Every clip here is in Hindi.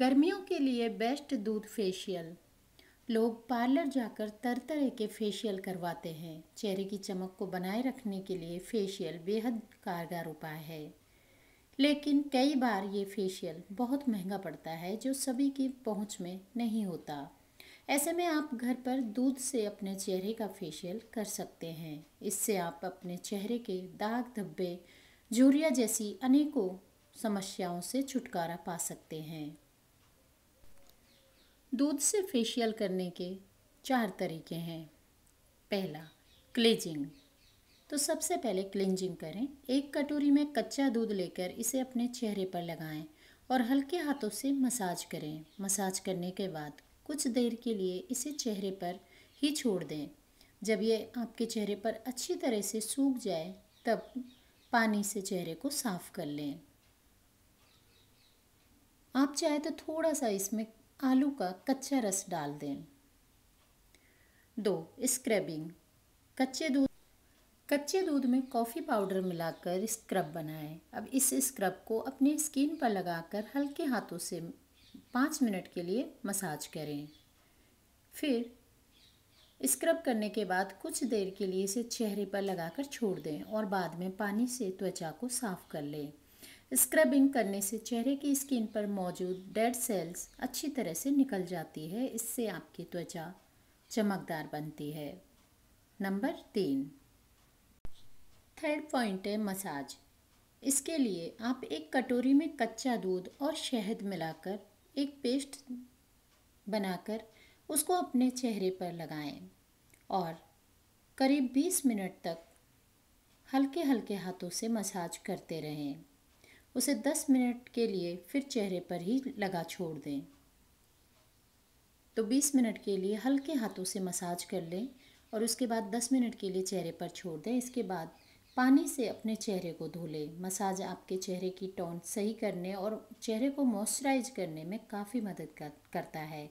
गर्मियों के लिए बेस्ट दूध फेशियल लोग पार्लर जाकर तरह तरह के फेशियल करवाते हैं चेहरे की चमक को बनाए रखने के लिए फेशियल बेहद कारगर उपाय है लेकिन कई बार ये फेशियल बहुत महंगा पड़ता है जो सभी की पहुंच में नहीं होता ऐसे में आप घर पर दूध से अपने चेहरे का फेशियल कर सकते हैं इससे आप अपने चेहरे के दाग धब्बे झूरिया जैसी अनेकों समस्याओं से छुटकारा पा सकते हैं दूध से फेशियल करने के चार तरीके हैं पहला क्लेजिंग तो सबसे पहले क्लेंजिंग करें एक कटोरी में कच्चा दूध लेकर इसे अपने चेहरे पर लगाएं और हल्के हाथों से मसाज करें मसाज करने के बाद कुछ देर के लिए इसे चेहरे पर ही छोड़ दें जब ये आपके चेहरे पर अच्छी तरह से सूख जाए तब पानी से चेहरे को साफ़ कर लें आप चाहे तो थोड़ा सा इसमें आलू का कच्चा रस डाल दें दो स्क्रबिंग कच्चे दूध कच्चे दूध में कॉफ़ी पाउडर मिलाकर स्क्रब बनाएं अब इस स्क्रब को अपने स्किन पर लगाकर हल्के हाथों से पाँच मिनट के लिए मसाज करें फिर स्क्रब करने के बाद कुछ देर के लिए इसे चेहरे पर लगाकर छोड़ दें और बाद में पानी से त्वचा को साफ़ कर लें स्क्रबिंग करने से चेहरे की स्किन पर मौजूद डेड सेल्स अच्छी तरह से निकल जाती है इससे आपकी त्वचा चमकदार बनती है नंबर तीन थर्ड पॉइंट है मसाज इसके लिए आप एक कटोरी में कच्चा दूध और शहद मिलाकर एक पेस्ट बनाकर उसको अपने चेहरे पर लगाएं और करीब 20 मिनट तक हल्के हल्के हाथों से मसाज करते रहें उसे दस मिनट के लिए फिर चेहरे पर ही लगा छोड़ दें तो बीस मिनट के लिए हल्के हाथों से मसाज कर लें और उसके बाद दस मिनट के लिए चेहरे पर छोड़ दें इसके बाद पानी से अपने चेहरे को धो लें मसाज आपके चेहरे की टोन सही करने और चेहरे को मॉइस्चराइज करने में काफ़ी मदद कर, करता है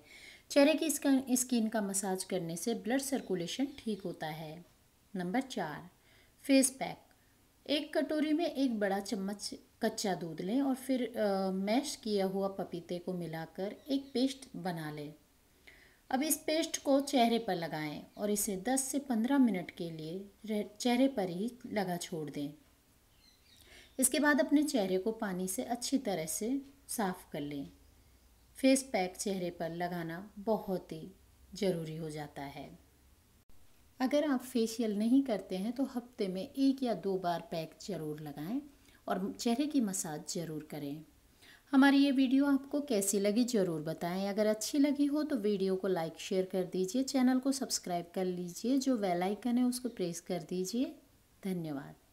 चेहरे की स्किन स्किन का मसाज करने से ब्लड सर्कुलेशन ठीक होता है नंबर चार फेस पैक एक कटोरी में एक बड़ा चम्मच कच्चा दूध लें और फिर आ, मैश किया हुआ पपीते को मिलाकर एक पेस्ट बना लें अब इस पेस्ट को चेहरे पर लगाएं और इसे 10 से 15 मिनट के लिए चेहरे पर ही लगा छोड़ दें इसके बाद अपने चेहरे को पानी से अच्छी तरह से साफ कर लें फेस पैक चेहरे पर लगाना बहुत ही ज़रूरी हो जाता है अगर आप फेशियल नहीं करते हैं तो हफ्ते में एक या दो बार पैक ज़रूर लगाएं और चेहरे की मसाज ज़रूर करें हमारी ये वीडियो आपको कैसी लगी ज़रूर बताएं अगर अच्छी लगी हो तो वीडियो को लाइक शेयर कर दीजिए चैनल को सब्सक्राइब कर लीजिए जो वेलाइकन है उसको प्रेस कर दीजिए धन्यवाद